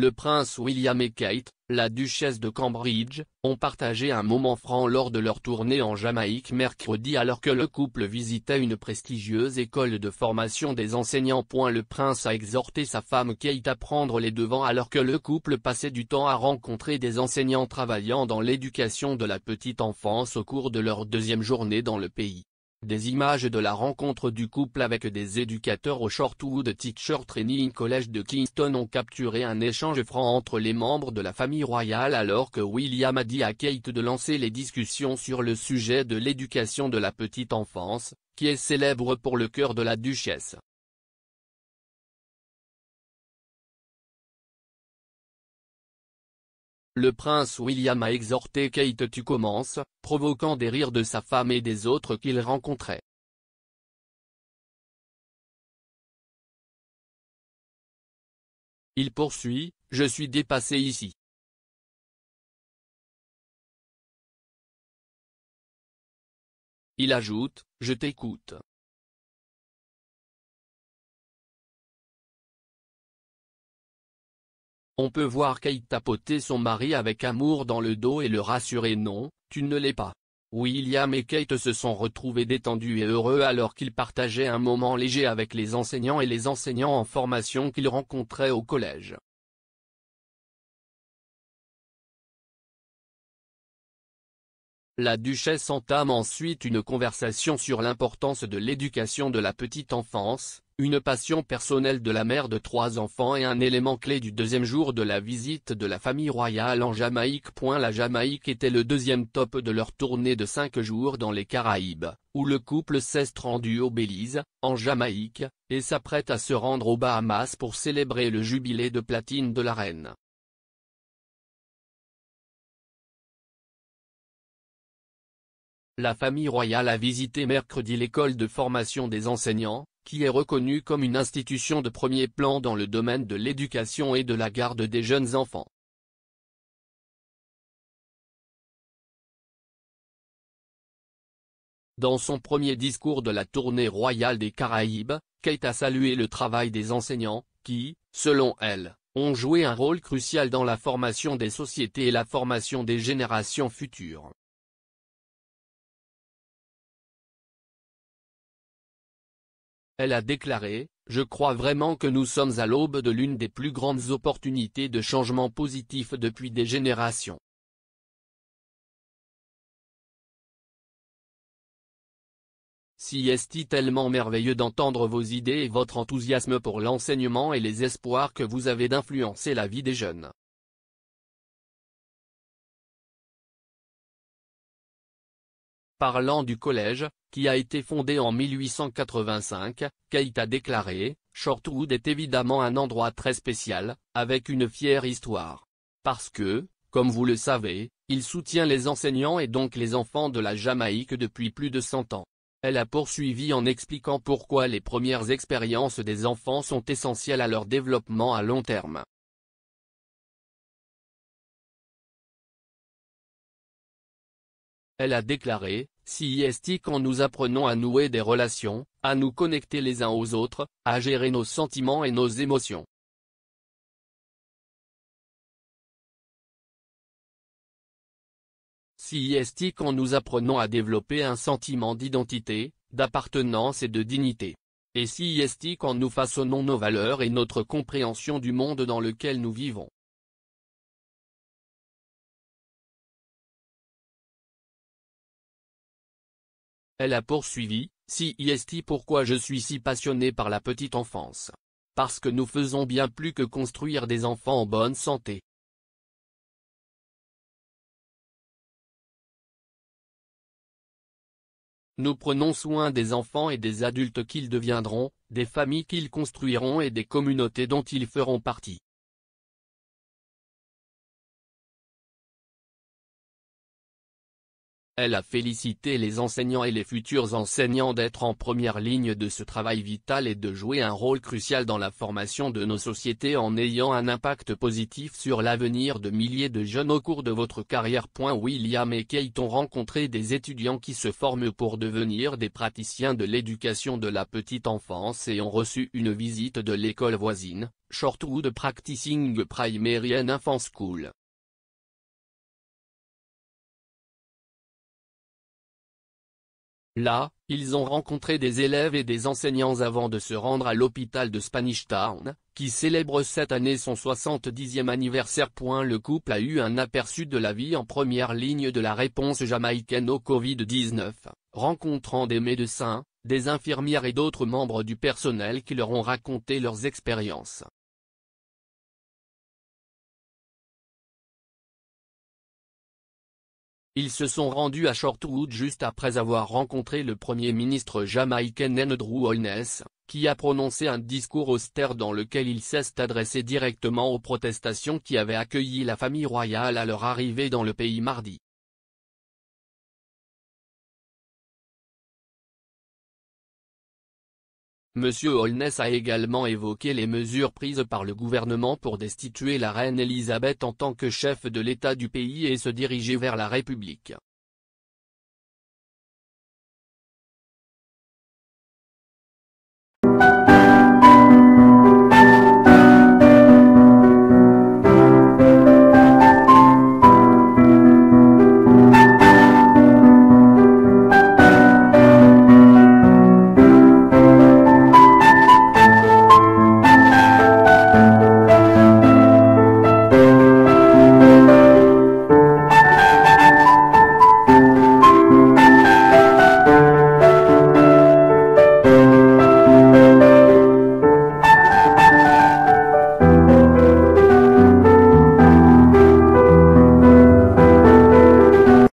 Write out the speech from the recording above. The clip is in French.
le prince William et Kate, la duchesse de Cambridge, ont partagé un moment franc lors de leur tournée en Jamaïque mercredi alors que le couple visitait une prestigieuse école de formation des enseignants. Le prince a exhorté sa femme Kate à prendre les devants alors que le couple passait du temps à rencontrer des enseignants travaillant dans l'éducation de la petite enfance au cours de leur deuxième journée dans le pays. Des images de la rencontre du couple avec des éducateurs au Shortwood Teacher Training College de Kingston ont capturé un échange franc entre les membres de la famille royale alors que William a dit à Kate de lancer les discussions sur le sujet de l'éducation de la petite enfance, qui est célèbre pour le cœur de la duchesse. le prince William a exhorté Kate tu commences, provoquant des rires de sa femme et des autres qu'il rencontrait. Il poursuit, je suis dépassé ici. Il ajoute, je t'écoute. On peut voir Kate tapoter son mari avec amour dans le dos et le rassurer non, tu ne l'es pas. William et Kate se sont retrouvés détendus et heureux alors qu'ils partageaient un moment léger avec les enseignants et les enseignants en formation qu'ils rencontraient au collège. La duchesse entame ensuite une conversation sur l'importance de l'éducation de la petite enfance, une passion personnelle de la mère de trois enfants et un élément clé du deuxième jour de la visite de la famille royale en Jamaïque. La Jamaïque était le deuxième top de leur tournée de cinq jours dans les Caraïbes, où le couple s'est rendu au Belize, en Jamaïque, et s'apprête à se rendre aux Bahamas pour célébrer le jubilé de platine de la reine. La famille royale a visité mercredi l'école de formation des enseignants, qui est reconnue comme une institution de premier plan dans le domaine de l'éducation et de la garde des jeunes enfants. Dans son premier discours de la tournée royale des Caraïbes, Kate a salué le travail des enseignants, qui, selon elle, ont joué un rôle crucial dans la formation des sociétés et la formation des générations futures. Elle a déclaré, Je crois vraiment que nous sommes à l'aube de l'une des plus grandes opportunités de changement positif depuis des générations. Si est-il tellement merveilleux d'entendre vos idées et votre enthousiasme pour l'enseignement et les espoirs que vous avez d'influencer la vie des jeunes parlant du collège, qui a été fondé en 1885, Kate a déclaré, Shortwood est évidemment un endroit très spécial, avec une fière histoire. Parce que, comme vous le savez, il soutient les enseignants et donc les enfants de la Jamaïque depuis plus de 100 ans. Elle a poursuivi en expliquant pourquoi les premières expériences des enfants sont essentielles à leur développement à long terme. Elle a déclaré, si est quand nous apprenons à nouer des relations, à nous connecter les uns aux autres, à gérer nos sentiments et nos émotions. Si est quand nous apprenons à développer un sentiment d'identité, d'appartenance et de dignité. Et si est quand nous façonnons nos valeurs et notre compréhension du monde dans lequel nous vivons. Elle a poursuivi, si est pourquoi je suis si passionné par la petite enfance. Parce que nous faisons bien plus que construire des enfants en bonne santé. Nous prenons soin des enfants et des adultes qu'ils deviendront, des familles qu'ils construiront et des communautés dont ils feront partie. Elle a félicité les enseignants et les futurs enseignants d'être en première ligne de ce travail vital et de jouer un rôle crucial dans la formation de nos sociétés en ayant un impact positif sur l'avenir de milliers de jeunes au cours de votre carrière. William et Kate ont rencontré des étudiants qui se forment pour devenir des praticiens de l'éducation de la petite enfance et ont reçu une visite de l'école voisine, Shortwood Practicing Primary and Infant School. Là, ils ont rencontré des élèves et des enseignants avant de se rendre à l'hôpital de Spanish Town, qui célèbre cette année son 70e anniversaire. Le couple a eu un aperçu de la vie en première ligne de la réponse jamaïcaine au Covid-19, rencontrant des médecins, des infirmières et d'autres membres du personnel qui leur ont raconté leurs expériences. Ils se sont rendus à Shortwood juste après avoir rencontré le premier ministre jamaïcain Andrew Holness, qui a prononcé un discours austère dans lequel il s'est adressé directement aux protestations qui avaient accueilli la famille royale à leur arrivée dans le pays mardi. Monsieur Holness a également évoqué les mesures prises par le gouvernement pour destituer la reine Elisabeth en tant que chef de l'État du pays et se diriger vers la République.